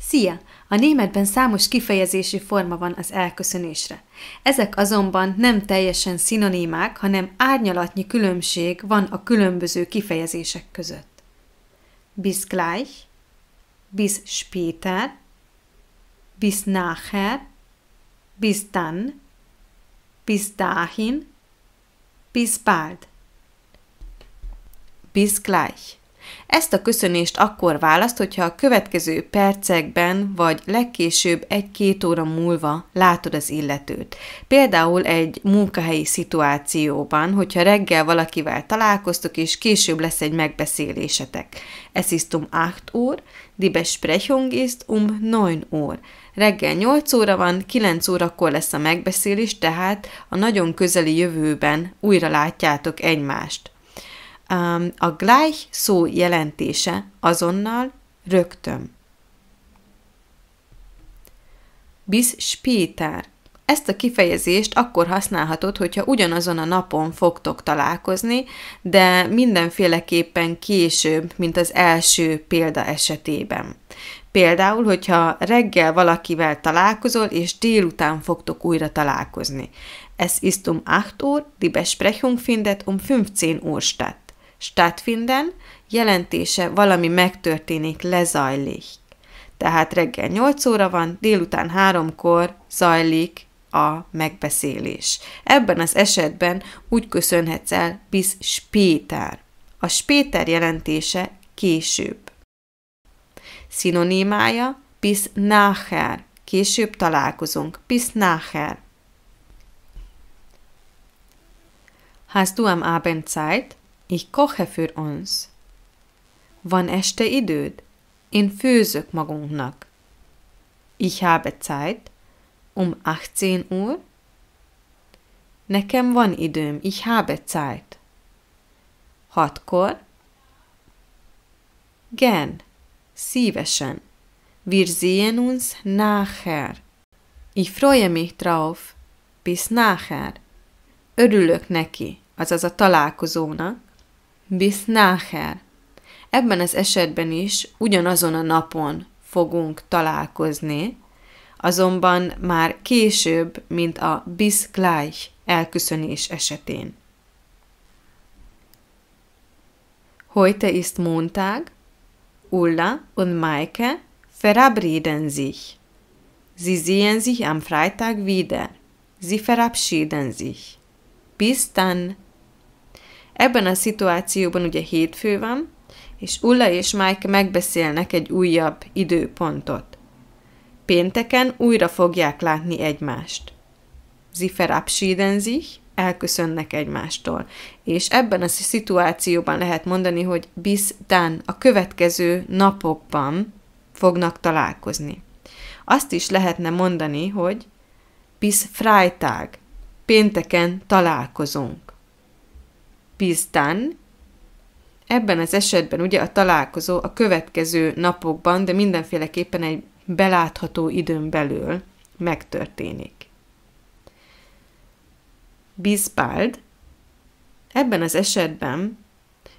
Szia! A németben számos kifejezési forma van az elköszönésre. Ezek azonban nem teljesen szinonimák, hanem árnyalatnyi különbség van a különböző kifejezések között. Bis gleich, bis später, bis nachher, bis dann, bis dahin, bis bald. Bis gleich. Ezt a köszönést akkor választ, hogyha a következő percekben, vagy legkésőbb egy-két óra múlva látod az illetőt. Például egy munkahelyi szituációban, hogyha reggel valakivel találkoztok, és később lesz egy megbeszélésetek. Es ist um 8 Uhr, die Besprechung ist um 9 Uhr. Reggel 8 óra van, 9 órakor lesz a megbeszélés, tehát a nagyon közeli jövőben újra látjátok egymást um, a gleich szó jelentése azonnal, rögtön. Bis später. Ezt a kifejezést akkor használhatod, hogyha ugyanazon a napon fogtok találkozni, de mindenféleképpen később, mint az első példa esetében. Például, hogyha reggel valakivel találkozol, és délután fogtok újra találkozni. Es ist um 8 Uhr, die Besprechung findet um 15 Uhr statt. Stadtfinden jelentése valami megtörténik, lezajlik. Tehát reggel 8 óra van, délután 3-kor zajlik a megbeszélés. Ebben az esetben úgy köszönhetsz el bis später. A später jelentése később. Szinonimája bis nachher. Később találkozunk. Bis nachher. Hast du am Abend Zeit? Ich koche für uns. Van este időd? Én főzök magunknak. Ich habe Zeit. Um 18 Uhr? Nekem van időm. Ich habe Zeit. Hatkor? Gen. Szívesen. Wir sehen uns nachher. Ich freue mich drauf. Bis nachher. Örülök neki, azaz a találkozónak, bis nachher. Ebben az esetben is ugyanazon a napon fogunk találkozni, azonban már később, mint a bis gleich elköszönés esetén. Heute ist Montag. Ulla und Maike verabreden sich. Sie sehen sich am Freitag wieder. Sie verabschieden sich. Bis dann. Ebben a szituációban ugye hétfő van, és Ulla és Mike megbeszélnek egy újabb időpontot. Pénteken újra fogják látni egymást. Ziffer verabschieden sich, elköszönnek egymástól. És ebben a szituációban lehet mondani, hogy bis dann, a következő napokban fognak találkozni. Azt is lehetne mondani, hogy bis Freitag, pénteken találkozunk piztán. Ebben az esetben ugye a találkozó a következő napokban, de mindenféleképpen egy belátható időn belül megtörténik. bald. Ebben az esetben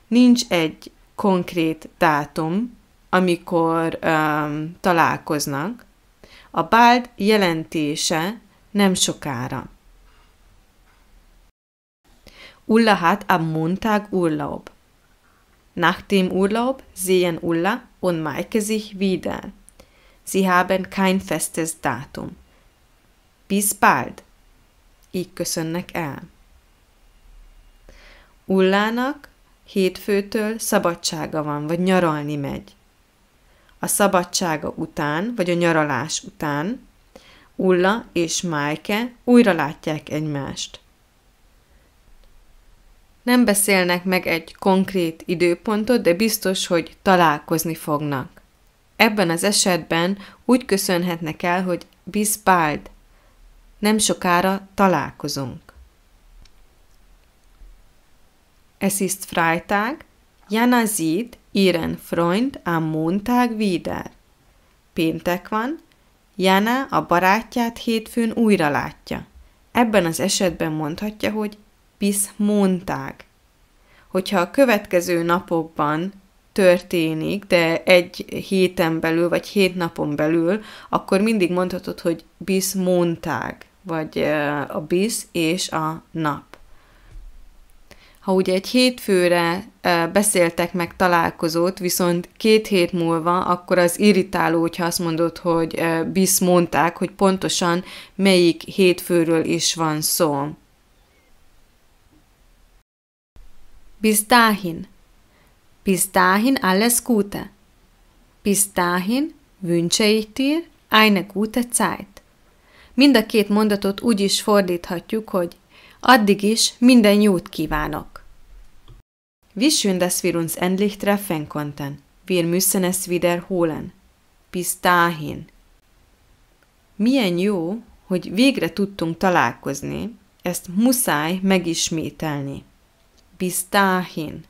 nincs egy konkrét dátum, amikor um, találkoznak. A bald jelentése nem sokára. Ulla hat am Montag Urlaub. Nach dem Urlaub sehen Ulla und Maike sich wieder. Sie haben kein festes Datum. Bis bald. Így köszönnek el. Er. Ullának hétfőtől szabadsága van, vagy nyaralni megy. A szabadsága után, vagy a nyaralás után Ulla és Májke újra látják egymást. Nem beszélnek meg egy konkrét időpontot, de biztos, hogy találkozni fognak. Ebben az esetben úgy köszönhetnek el, hogy bis bald, nem sokára találkozunk. Es ist Freitag, Jana sieht ihren Freund am Montag wieder. Péntek van, Jana a barátját hétfőn újra látja. Ebben az esetben mondhatja, hogy bis mondták. Hogyha a következő napokban történik, de egy héten belül, vagy hét napon belül, akkor mindig mondhatod, hogy bis mondták, vagy a bis és a nap. Ha ugye egy hétfőre beszéltek meg találkozót, viszont két hét múlva, akkor az irritáló, hogyha azt mondod, hogy bisz mondták, hogy pontosan melyik hétfőről is van szó. Bis dahin. Bis dahin alles Gute. Bis dahin wünsche ich dir eine gute Zeit. Mind a két mondatot úgy is fordíthatjuk, hogy addig is minden jót kívánok. Wie schön, dass wir uns endlich treffen konnten. Wir müssen es wiederholen. Bis dahin. Milyen jó, hogy végre tudtunk találkozni, ezt muszáj megismételni bis dahin.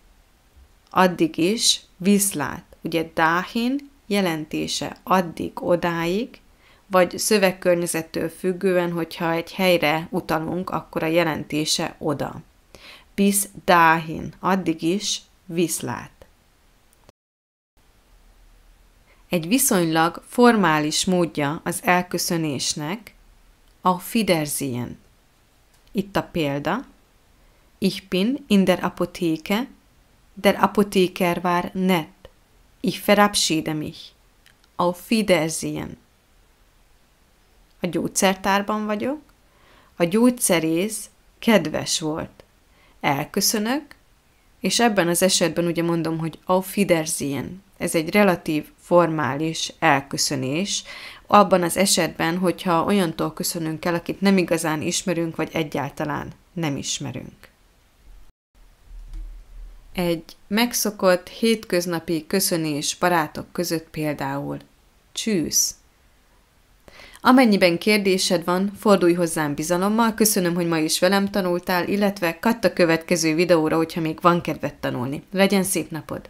Addig is viszlát. Ugye dahin jelentése addig, odáig, vagy szövegkörnyezettől függően, hogyha egy helyre utalunk, akkor a jelentése oda. Bis dahin, addig is viszlát. Egy viszonylag formális módja az elköszönésnek a Fiderzien. Itt a példa, Ich bin in der Apotheke. Der Apotheker war nett. Ich verabschiede mich. Auf Wiedersehen. A gyógyszertárban vagyok. A gyógyszerész kedves volt. Elköszönök, és ebben az esetben ugye mondom, hogy auf Wiedersehen. Ez egy relatív formális elköszönés, abban az esetben, hogyha olyantól köszönünk el, akit nem igazán ismerünk, vagy egyáltalán nem ismerünk. Egy megszokott hétköznapi köszönés barátok között például. Csűsz. Amennyiben kérdésed van, fordulj hozzám bizalommal, köszönöm, hogy ma is velem tanultál, illetve katt a következő videóra, hogyha még van kedved tanulni. Legyen szép napod!